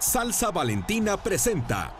Salsa Valentina presenta.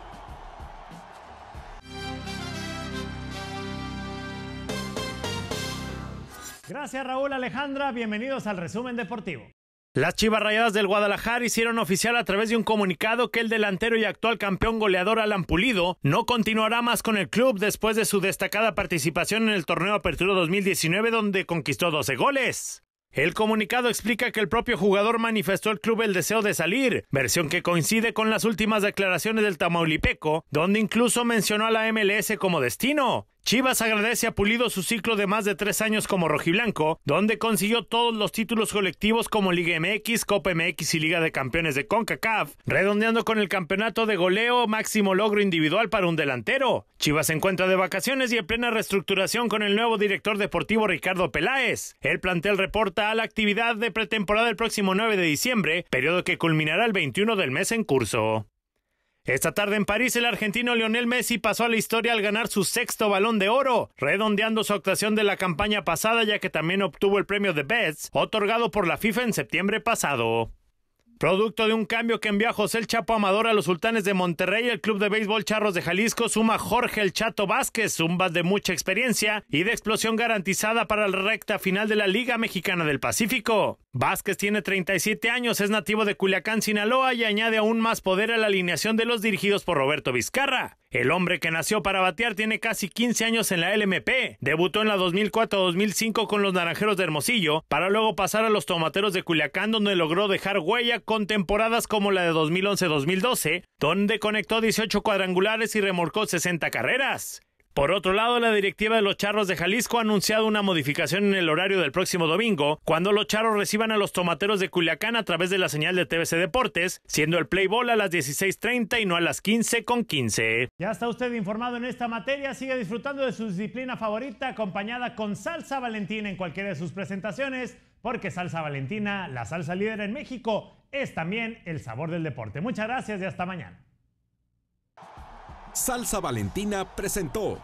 Gracias Raúl Alejandra, bienvenidos al resumen deportivo. Las Chivas Rayadas del Guadalajara hicieron oficial a través de un comunicado que el delantero y actual campeón goleador Alan Pulido no continuará más con el club después de su destacada participación en el torneo Apertura 2019 donde conquistó 12 goles. El comunicado explica que el propio jugador manifestó al club el deseo de salir, versión que coincide con las últimas declaraciones del Tamaulipeco, donde incluso mencionó a la MLS como destino. Chivas agradece a Pulido su ciclo de más de tres años como rojiblanco, donde consiguió todos los títulos colectivos como Liga MX, Copa MX y Liga de Campeones de CONCACAF, redondeando con el campeonato de goleo máximo logro individual para un delantero. Chivas se encuentra de vacaciones y en plena reestructuración con el nuevo director deportivo Ricardo Peláez. El plantel reporta a la actividad de pretemporada el próximo 9 de diciembre, periodo que culminará el 21 del mes en curso. Esta tarde en París, el argentino Lionel Messi pasó a la historia al ganar su sexto balón de oro, redondeando su actuación de la campaña pasada ya que también obtuvo el premio de Best, otorgado por la FIFA en septiembre pasado. Producto de un cambio que envió a José el Chapo Amador a los Sultanes de Monterrey, el club de béisbol Charros de Jalisco suma Jorge el Chato Vázquez, un bat de mucha experiencia y de explosión garantizada para la recta final de la Liga Mexicana del Pacífico. Vázquez tiene 37 años, es nativo de Culiacán, Sinaloa y añade aún más poder a la alineación de los dirigidos por Roberto Vizcarra. El hombre que nació para batear tiene casi 15 años en la LMP. Debutó en la 2004-2005 con los Naranjeros de Hermosillo, para luego pasar a los Tomateros de Culiacán donde logró dejar huella con temporadas como la de 2011-2012, donde conectó 18 cuadrangulares y remolcó 60 carreras. Por otro lado, la directiva de los Charros de Jalisco ha anunciado una modificación en el horario del próximo domingo, cuando los Charros reciban a los Tomateros de Culiacán a través de la señal de TVC Deportes, siendo el play a las 16.30 y no a las 15.15. Ya está usted informado en esta materia, sigue disfrutando de su disciplina favorita acompañada con salsa valentina en cualquiera de sus presentaciones, porque salsa valentina, la salsa líder en México, es también el sabor del deporte. Muchas gracias y hasta mañana. Salsa Valentina presentó